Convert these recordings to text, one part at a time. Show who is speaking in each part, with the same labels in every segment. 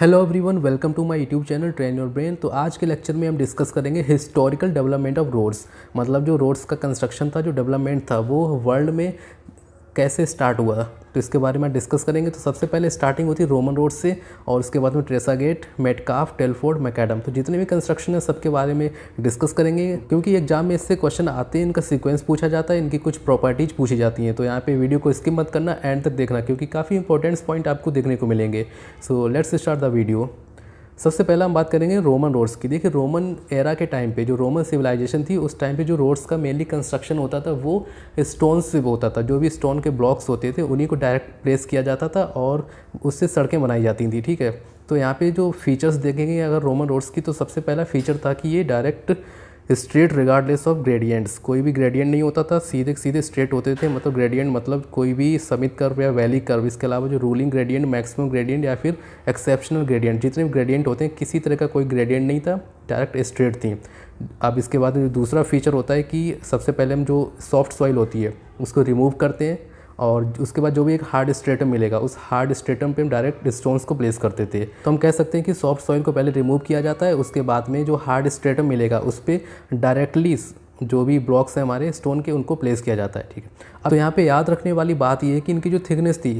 Speaker 1: hello everyone welcome to my YouTube channel train your brain तो आज के lecture में हम डिस्कस करेंगे हिस्टोरिकल डेवलपमेंट ऑफ रोड्स मतलब जो रोड्स का कंस्ट्रक्शन था जो डेवलपमेंट था वो वर्ल्ड में कैसे स्टार्ट हुआ तो इसके बारे में डिस्कस करेंगे तो सबसे पहले स्टार्टिंग होती है रोमन रोड से और उसके बाद में Tresaguet Metcalf Telford McAdam तो जितने भी कंस्ट्रक्शन है सबके बारे में डिस्कस करेंगे क्योंकि एग्जाम में इससे क्वेश्चन आते हैं इनका सीक्वेंस पूछा जाता है इनकी कुछ प्रॉपर्टीज पूछी जाती हैं तो यहाँ पे वीडियो को स्किप मत करना एंड तक देखना क्योंकि काफ़ी इंपॉर्टेंट्स पॉइंट आपको देखने को मिलेंगे so let's start the video सबसे पहले हम बात करेंगे रोमन रोड्स की देखिए रोमन एरा के टाइम पे जो रोमन सिविलाइजेशन थी उस टाइम पे जो रोड्स का मेनली कंस्ट्रक्शन होता था वो स्टोन से होता था जो भी स्टोन के ब्लॉक्स होते थे उन्हीं को डायरेक्ट प्लेस किया जाता था और उससे सड़कें बनाई जाती थी ठीक है तो यहाँ पर जो फीचर्स देखेंगे अगर रोमन रोड्स की तो सबसे पहला फीचर था कि ये direct straight regardless of gradients कोई भी ग्रेडियंट नहीं होता था सीधे सीधे स्ट्रेट होते थे मतलब ग्रेडियंट मतलब कोई भी समित कर्व या वैली कर्व इसके अलावा जो रूलिंग ग्रेडियंट मैक्सिमम ग्रेडियंट या फिर एक्सेप्शनल ग्रेडियंट जितने भी ग्रेडियंट होते हैं किसी तरह का कोई ग्रेडियंट नहीं था डायरेक्ट स्ट्रेट थी अब इसके बाद दूसरा फीचर होता है कि सबसे पहले हम जो सॉफ्ट सॉइल होती है उसको रिमूव करते हैं और उसके बाद जो भी एक हार्ड स्ट्रेटम मिलेगा उस हार्ड स्ट्रेटम पे हम डायरेक्ट स्टोन्स को प्लेस करते थे तो हम कह सकते हैं कि सॉफ्ट सॉइल को पहले रिमूव किया जाता है उसके बाद में जो हार्ड स्ट्रेटम मिलेगा उस पर डायरेक्टली जो भी ब्लॉक्स हैं हमारे स्टोन के उनको प्लेस किया जाता है ठीक है अब तो यहाँ पे याद रखने वाली बात यह है कि इनकी जो थिकनेस थी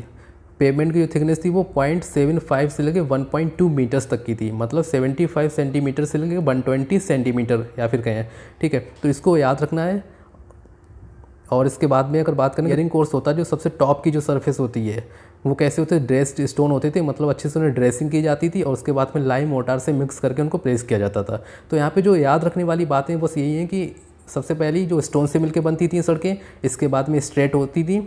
Speaker 1: पेमेंट की जो थिकनेस थी वो पॉइंट सेवन फाइव से लेके वन पॉइंट टू मीटर्स तक की थी मतलब सेवेंटी फाइव सेंटीमीटर से लेके वन ट्वेंटी सेंटीमीटर या फिर कहें ठीक है तो इसको याद रखना है और इसके बाद में अगर बात करें इयरिंग कोर्स होता है जो सबसे टॉप की जो सरफेस होती है वो कैसे होते ड्रेस्ड स्टोन होते थे मतलब अच्छे से उन्हें ड्रेसिंग की जाती थी और उसके बाद में लाइम मोटार से मिक्स करके उनको प्रेस किया जाता था तो यहाँ पर जो याद रखने वाली बातें बस यही हैं कि सबसे पहली जो स्टोन से मिलकर बनती थी सड़कें इसके बाद में स्ट्रेट होती थी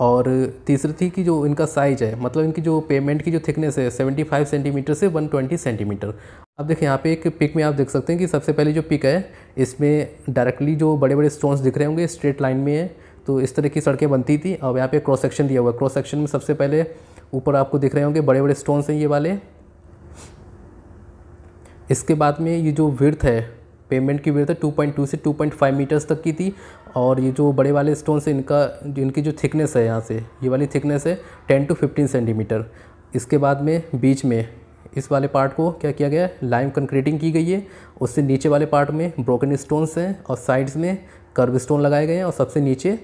Speaker 1: और तीसरी थी कि जो इनका साइज है मतलब इनकी जो पेमेंट की जो थिकनेस है 75 सेंटीमीटर से 120 सेंटीमीटर अब देखें यहाँ पे एक पिक में आप देख सकते हैं कि सबसे पहले जो पिक है इसमें डायरेक्टली जो बड़े बड़े स्टोन्स दिख रहे होंगे स्ट्रेट लाइन में है तो इस तरह की सड़कें बनती थी अब यहाँ पे क्रॉस सेक्शन दिया हुआ है क्रॉस सेक्शन में सबसे पहले ऊपर आपको दिख रहे होंगे बड़े बड़े स्टोन्स हैं ये वाले इसके बाद में ये जो विर्थ है पेमेंट की विड्थ टू पॉइंट टू से टू पॉइंट फाइव मीटर्स तक की थी और ये जो बड़े वाले स्टोन से इनका इनकी जो थिकनेस है यहाँ से ये वाली थिकनेस है टेन टू फिफ्टीन सेंटीमीटर इसके बाद में बीच में इस वाले पार्ट को क्या किया गया है लाइम कंक्रीटिंग की गई है उससे नीचे वाले पार्ट में ब्रोकन स्टोन्स हैं और साइड्स में कर्व स्टोन लगाए गए हैं और सबसे नीचे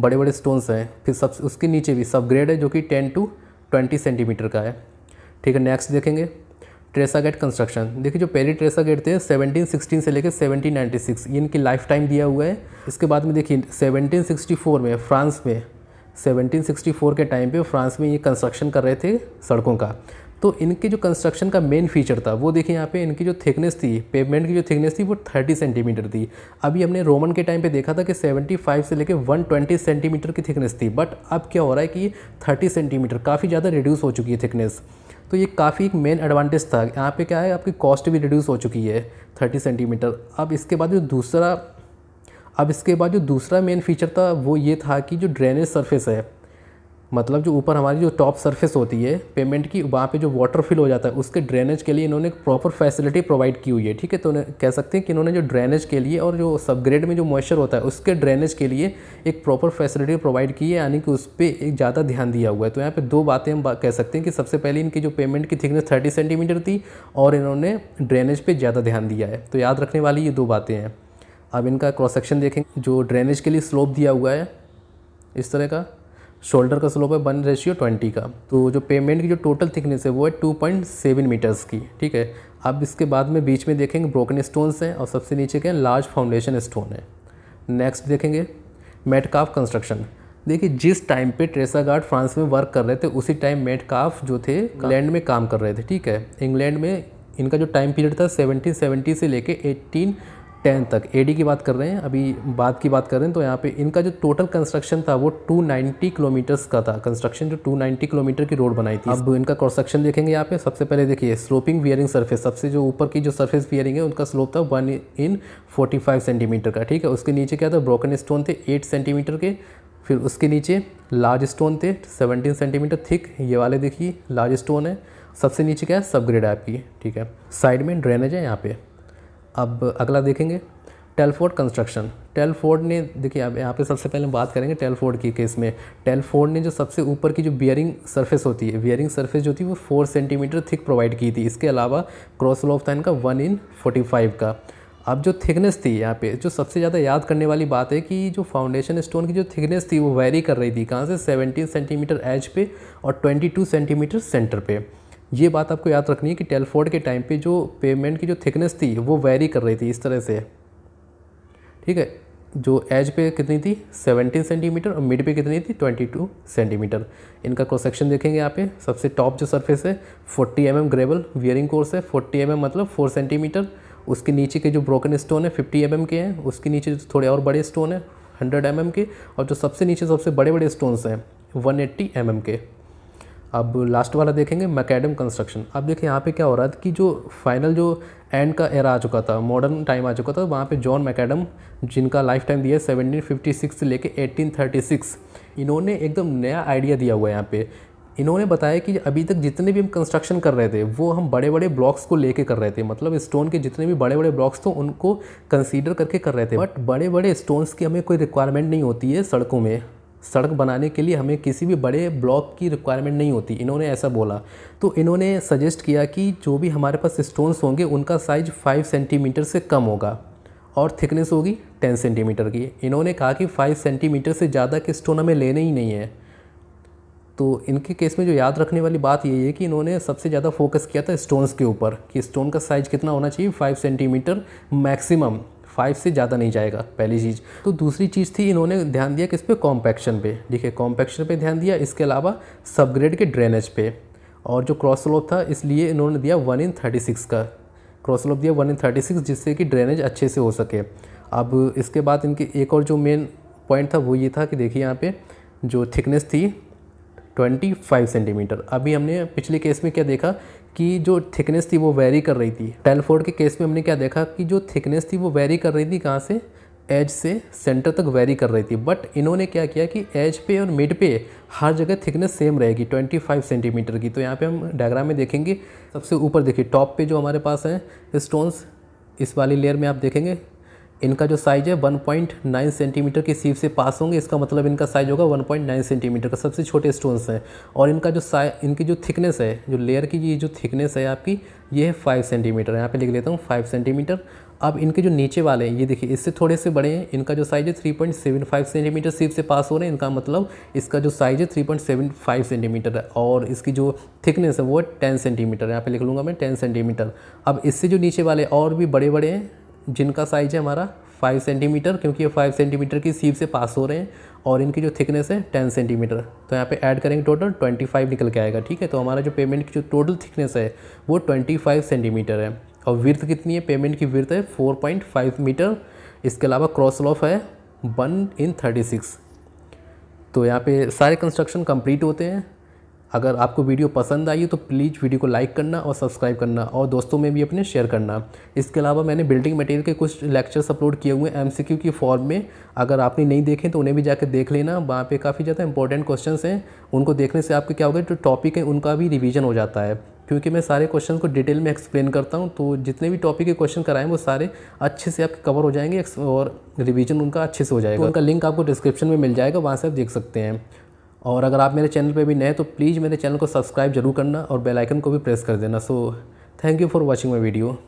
Speaker 1: बड़े बड़े स्टोन्स हैं फिर सब उसके नीचे भी सब ग्रेड है जो कि टेन टू ट्वेंटी सेंटीमीटर का है ठीक है नेक्स्ट देखेंगे ट्रेसा गेट कंस्ट्रक्शन देखिए जो पहले गेट थे 1716 से लेकर 1796 ये इनकी लाइफ टाइम दिया हुआ है इसके बाद में देखिए 1764 में फ्रांस में 1764 के टाइम पे फ्रांस में ये कंस्ट्रक्शन कर रहे थे सड़कों का तो इनके जो कंस्ट्रक्शन का मेन फीचर था वो देखिए यहाँ पे इनकी जो थिकनेस थी पेमेंट की जो थिकनेस थी वो 30 सेंटीमीटर थी अभी हमने रोमन के टाइम पे देखा था कि 75 से लेके 120 सेंटीमीटर की थिकनेस थी बट अब क्या हो रहा है कि 30 सेंटीमीटर काफ़ी ज़्यादा रिड्यूस हो चुकी है थिकनेस तो ये काफ़ी एक मेन एडवांटेज था यहाँ पे क्या है आपकी कॉस्ट भी रिड्यूस हो चुकी है थर्टी सेंटीमीटर अब इसके बाद जो दूसरा अब इसके बाद जो दूसरा मेन फीचर था वो ये था कि जो ड्रेनेज सरफेस है मतलब जो ऊपर हमारी जो टॉप सरफेस होती है पेमेंट की वहाँ पे जो वाटर फिल हो जाता है उसके ड्रेनेज के लिए इन्होंने प्रॉपर फैसिलिटी प्रोवाइड की हुई है ठीक है तो कह सकते हैं कि इन्होंने जो ड्रेनेज के लिए और जो सब ग्रेड में जो मॉइस्चर होता है उसके ड्रेनेज के लिए एक प्रॉपर फैसिलिटी प्रोवाइड की है यानी कि उस पर एक ज़्यादा ध्यान दिया हुआ है तो यहाँ पर दो बातें हम कह सकते हैं कि सबसे पहले इनकी जो पेमेंट की थिकनेस थर्टी सेंटीमीटर थी और इन्होंने ड्रेनेज पर ज़्यादा ध्यान दिया है तो याद रखने वाली ये दो बातें हैं अब इनका क्रॉस सेक्शन देखें जो ड्रेनेज के लिए स्लोप दिया हुआ है इस तरह का शोल्डर का स्लोप है वन रेशियो ट्वेंटी का तो जो पेमेंट की जो टोटल थिकनेस है वो है टू पॉइंट सेवन मीटर्स की ठीक है अब इसके बाद में बीच में देखेंगे ब्रोकन स्टोन्स हैं और सबसे नीचे के लार्ज फाउंडेशन स्टोन है नेक्स्ट देखेंगे मेटकाफ कंस्ट्रक्शन देखिए जिस टाइम पे ट्रेसा गार्ड फ्रांस में वर्क कर रहे थे उसी टाइम मेटकाफ जो थे इंग्लैंड में काम कर रहे थे ठीक है इंग्लैंड में इनका जो टाइम पीरियड था सेवनटीन से लेके टेन तक ए की बात कर रहे हैं अभी बाद की बात कर रहे हैं तो यहाँ पे इनका जो टोटल कंस्ट्रक्शन था वो 290 किलोमीटर्स का था कंस्ट्रक्शन जो 290 किलोमीटर की रोड बनाई थी अब इनका कंस्ट्रक्शन देखेंगे यहाँ पे सबसे पहले देखिए स्लोपिंग वियरिंग सर्फेस सबसे जो ऊपर की जो सर्फेस वियरिंग है उनका स्लोप था वन इन फोर्टी सेंटीमीटर का ठीक है उसके नीचे क्या था ब्रोकन स्टोन थे एट सेंटीमीटर के फिर उसके नीचे लार्ज स्टोन थे सेवनटीन सेंटीमीटर थिक ये वाले देखिए लार्ज स्टोन है सबसे नीचे क्या है सब ग्रेड आपकी ठीक है साइड में ड्रेनेज है यहाँ पे अब अगला देखेंगे टेलफोर्ड कंस्ट्रक्शन टेलफोर्ड ने देखिए अब यहाँ पे सबसे पहले बात करेंगे टेलफोर्ड की केस में टेलफोर्ड ने जो सबसे ऊपर की जो बियरिंग सरफेस होती है बियरिंग सरफेस जो थी वो फोर सेंटीमीटर थिक प्रोवाइड की थी इसके अलावा क्रॉस लॉफ था इनका वन इन फोर्टी फाइव का अब जो थिकनेस थी यहाँ पे जो सबसे ज़्यादा याद करने वाली बात है कि जो फाउंडेशन स्टोन की जो थिकनेस थी वो वेरी कर रही थी कहाँ से सेवेंटीन सेंटीमीटर एज पे और टू सेंटीमीटर सेंटर पे ये बात आपको याद रखनी है कि टेलफोर्ड के टाइम पे जो पेमेंट की जो थिकनेस थी वो वेरी कर रही थी इस तरह से ठीक है जो एज पे कितनी थी 17 सेंटीमीटर और मिड पे कितनी थी 22 सेंटीमीटर इनका क्रॉस सेक्शन देखेंगे यहाँ पे सबसे टॉप जो सरफेस है 40 M mm gravel wearing course है 40 एम mm मतलब 4 सेंटीमीटर उसके नीचे के जो ब्रोकन स्टोन है 50 एम mm के हैं उसके नीचे जो थोड़े और बड़े स्टोन है 100 एम mm के और जो सबसे नीचे सबसे बड़े बड़े स्टोन हैं एट्टी एम mm के अब लास्ट वाला देखेंगे मैकेडम कंस्ट्रक्शन अब देखिए यहाँ पे क्या हो रहा था कि जो फाइनल जो एंड का एरा आ चुका था मॉडर्न टाइम आ चुका था वहाँ पे जॉन मैकेडम जिनका लाइफ टाइम दिया सेवनटीन फिफ्टी सिक्स से लेके एटीन थर्टी सिक्स इन्होंने एकदम नया आइडिया दिया हुआ है यहाँ पे इन्होंने बताया कि अभी तक जितने भी हम कंस्ट्रक्शन कर रहे थे वो हम बड़े बड़े ब्लॉक्स को लेके कर रहे थे मतलब स्टोन के जितने भी बड़े बड़े ब्लॉक्स थे उनको कंसीडर करके कर रहे थे बट बड़े बड़े स्टोन्स की हमें कोई रिक्वायरमेंट नहीं होती है सड़कों में सड़क बनाने के लिए हमें किसी भी बड़े ब्लॉक की रिक्वायरमेंट नहीं होती इन्होंने ऐसा बोला तो इन्होंने सजेस्ट किया कि जो भी हमारे पास स्टोन्स होंगे उनका साइज़ फाइव सेंटीमीटर से कम होगा और थिकनेस होगी टेन सेंटीमीटर की इन्होंने कहा कि फाइव सेंटीमीटर से ज़्यादा के स्टोन हमें लेने ही नहीं है तो इनके केस में जो याद रखने वाली बात यही है कि इन्होंने सबसे ज़्यादा फोकस किया था स्टोन्स के ऊपर कि स्टोन का साइज़ कितना होना चाहिए फाइव सेंटीमीटर मैक्सिमम फाइव से ज़्यादा नहीं जाएगा पहली चीज़ तो दूसरी चीज़ थी इन्होंने ध्यान दिया किस पे कॉम्पैक्शन पे ठीक है कॉम्पैक्शन पे ध्यान दिया इसके अलावा सब ग्रेड के ड्रेनेज पे और जो क्रॉस स्लोप था इसलिए इन्होंने दिया वन इन थर्टी सिक्स का क्रॉस स्लोप दिया वन इन थर्टी सिक्स जिससे कि ड्रेनेज अच्छे से हो सके अब इसके बाद इनके एक और जो मेन पॉइंट था वो ये था कि देखिए यहाँ पर जो थिकनेस थी 25 सेंटीमीटर अभी हमने पिछले केस में क्या देखा कि जो थिकनेस थी वो वेरी कर रही थी टेलफोर्ड के केस में हमने क्या देखा कि जो थिकनेस थी वो वेरी कर रही थी कहाँ से एज से सेंटर तक वेरी कर रही थी बट इन्होंने क्या किया कि एज पे और मिड पे हर जगह थिकनेस सेम रहेगी 25 सेंटीमीटर की तो यहाँ पे हम डायग्राम में देखेंगे सबसे ऊपर देखिए टॉप पे जो हमारे पास हैं स्टोन्स इस वाली लेयर में आप देखेंगे इनका जो साइज़ है 1.9 सेंटीमीटर की सीव से पास होंगे इसका मतलब इनका साइज़ होगा 1.9 सेंटीमीटर का सबसे छोटे स्टोन्स हैं और इनका जो साइज इनकी जो थिकनेस है जो लेयर की ये जो थिकनेस है आपकी ये है फाइव सेंटीमीटर यहाँ पे लिख लेता हूँ फाइव सेंटीमीटर अब इनके जो नीचे वाले हैं ये देखिए इससे थोड़े से बड़े हैं इनका जो साइज़ है three point seven five centimetre sieve से पास हो रहे हैं इनका मतलब इसका जो साइज़ है three point seven five centimetre है और इसकी जो थिकनेस है वो है टेन सेंटीमीटर यहाँ पे लिख लूँगा मैं टेन सेंटीमीटर अब इससे जो नीचे वाले और भी बड़े बड़े हैं जिनका साइज है हमारा फाइव सेंटीमीटर क्योंकि ये फाइव सेंटीमीटर की सीप से पास हो रहे हैं और इनकी जो थिकनेस है टेन सेंटीमीटर तो यहाँ पे ऐड करेंगे टोटल ट्वेंटी फाइव निकल के आएगा ठीक है तो हमारा जो पेमेंट की जो टोटल थिकनेस है वो ट्वेंटी फाइव सेंटीमीटर है और विर्थ कितनी है पेमेंट की विर्थ है फोर पॉइंट फाइव मीटर इसके अलावा क्रॉस लॉफ है वन इन थर्टी सिक्स तो यहाँ पर सारे कंस्ट्रक्शन कम्प्लीट होते हैं अगर आपको वीडियो पसंद आई तो प्लीज़ वीडियो को लाइक करना और सब्सक्राइब करना और दोस्तों में भी अपने शेयर करना इसके अलावा मैंने बिल्डिंग मटेरियल के कुछ लेक्चर्स अपलोड किए हुए हैं एमसीक्यू की फॉर्म में अगर आपने नहीं देखे तो उन्हें भी जाकर देख लेना वहाँ पे काफ़ी ज़्यादा इंपॉर्टेंट क्वेश्चन हैं उनको देखने से आपके क्या होगा जो टॉपिक है उनका भी रिविज़न हो जाता है क्योंकि मैं सारे क्वेश्चन को डिटेल में एक्सप्लेन करता हूँ तो जितने भी टॉपिक के क्वेश्चन कराएँ वो सारे अच्छे से आपके कवर हो जाएंगे और रिविज़न उनका अच्छे से हो जाएगा तो उनका लिंक आपको डिस्क्रिप्शन में मिल जाएगा वहाँ से आप देख सकते हैं और अगर आप मेरे चैनल पे भी नए तो प्लीज़ मेरे चैनल को सब्सक्राइब जरूर करना और बेल आइकन को भी प्रेस कर देना so thank you for watching my video